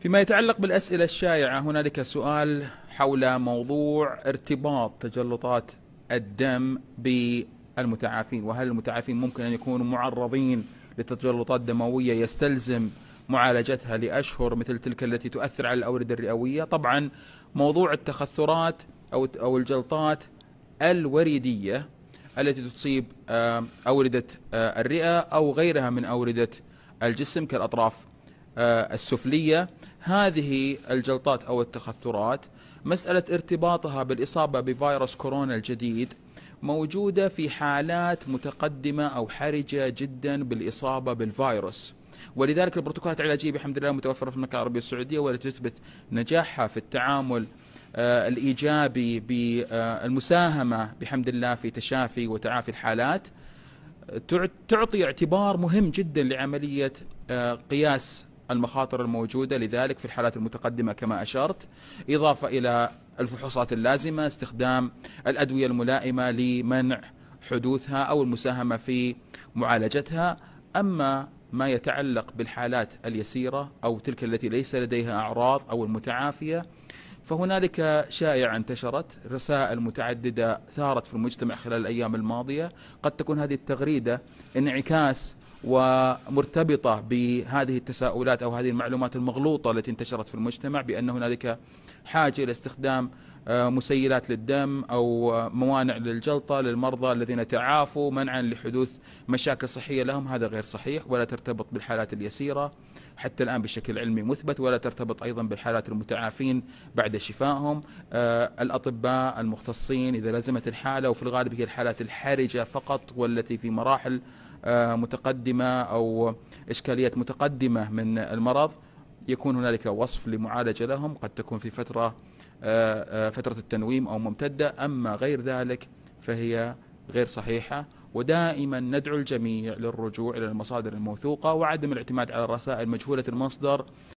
فيما يتعلق بالأسئلة الشائعة هنالك سؤال حول موضوع ارتباط تجلطات الدم بالمتعافين وهل المتعافين ممكن أن يكونوا معرضين لتجلطات دموية يستلزم معالجتها لأشهر مثل تلك التي تؤثر على الأوردة الرئوية طبعا موضوع التخثرات أو أو الجلطات الوريدية التي تصيب أوردة آه، الرئة أو غيرها من أوردة الجسم كالأطراف آه، السفلية هذه الجلطات أو التخثرات مسألة ارتباطها بالإصابة بفيروس كورونا الجديد موجودة في حالات متقدمة أو حرجة جدا بالإصابة بالفيروس ولذلك البروتوكولات العلاجية بحمد الله متوفرة في المملكة العربية السعودية والتي تثبت نجاحها في التعامل آه، الإيجابي بالمساهمة بحمد الله في تشافي وتعافي الحالات تعطي اعتبار مهم جدا لعملية آه، قياس المخاطر الموجودة لذلك في الحالات المتقدمة كما أشرت إضافة إلى الفحوصات اللازمة استخدام الأدوية الملائمة لمنع حدوثها أو المساهمة في معالجتها أما ما يتعلق بالحالات اليسيرة أو تلك التي ليس لديها أعراض أو المتعافية فهنالك شائعة انتشرت رسائل متعددة ثارت في المجتمع خلال الأيام الماضية قد تكون هذه التغريدة انعكاس ومرتبطة بهذه التساؤلات أو هذه المعلومات المغلوطة التي انتشرت في المجتمع بأن هنالك حاجة إلى استخدام آه، مسيلات للدم أو آه، موانع للجلطة للمرضى الذين تعافوا منعا لحدوث مشاكل صحية لهم هذا غير صحيح ولا ترتبط بالحالات اليسيرة حتى الآن بشكل علمي مثبت ولا ترتبط أيضا بالحالات المتعافين بعد شفائهم آه، الأطباء المختصين إذا لزمت الحالة وفي الغالب هي الحالات الحرجة فقط والتي في مراحل آه، متقدمة أو إشكاليات متقدمة من المرض يكون هنالك وصف لمعالجة لهم قد تكون في فترة آه، آه، فترة التنويم أو ممتدة أما غير ذلك فهي غير صحيحة ودائما ندعو الجميع للرجوع إلى المصادر الموثوقة وعدم الاعتماد على الرسائل مجهولة المصدر